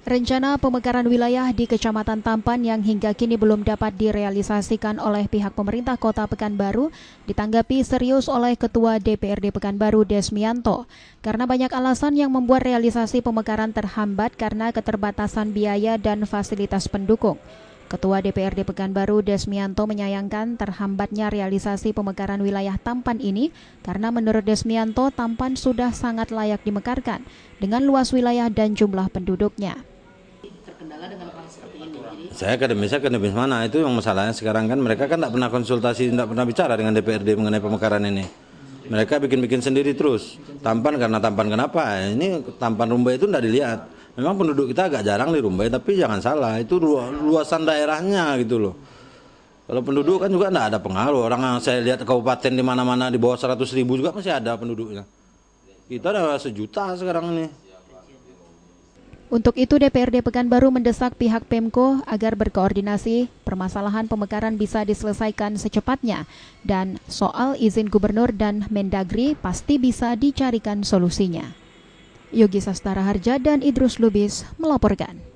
Rencana pemekaran wilayah di Kecamatan Tampan yang hingga kini belum dapat direalisasikan oleh pihak pemerintah Kota Pekanbaru ditanggapi serius oleh Ketua DPRD Pekanbaru Desmianto karena banyak alasan yang membuat realisasi pemekaran terhambat karena keterbatasan biaya dan fasilitas pendukung. Ketua DPRD Pekanbaru Desmianto menyayangkan terhambatnya realisasi pemekaran wilayah Tampan ini karena menurut Desmianto Tampan sudah sangat layak dimekarkan dengan luas wilayah dan jumlah penduduknya. Saya ke akademis mana? Itu yang masalahnya sekarang kan mereka kan tidak pernah konsultasi, tidak pernah bicara dengan DPRD mengenai pemekaran ini. Mereka bikin-bikin sendiri terus. Tampan karena tampan kenapa? Ini tampan rumbai itu tidak dilihat. Memang penduduk kita agak jarang di rumbai, tapi jangan salah. Itu luasan daerahnya gitu loh. Kalau penduduk kan juga tidak ada pengaruh. Orang yang saya lihat kabupaten di mana-mana di bawah 100 ribu juga masih ada penduduknya. Kita ada sejuta sekarang ini. Untuk itu DPRD Pekanbaru mendesak pihak Pemko agar berkoordinasi permasalahan pemekaran bisa diselesaikan secepatnya dan soal izin gubernur dan mendagri pasti bisa dicarikan solusinya. Yogi Sastara Harja dan Idrus Lubis melaporkan.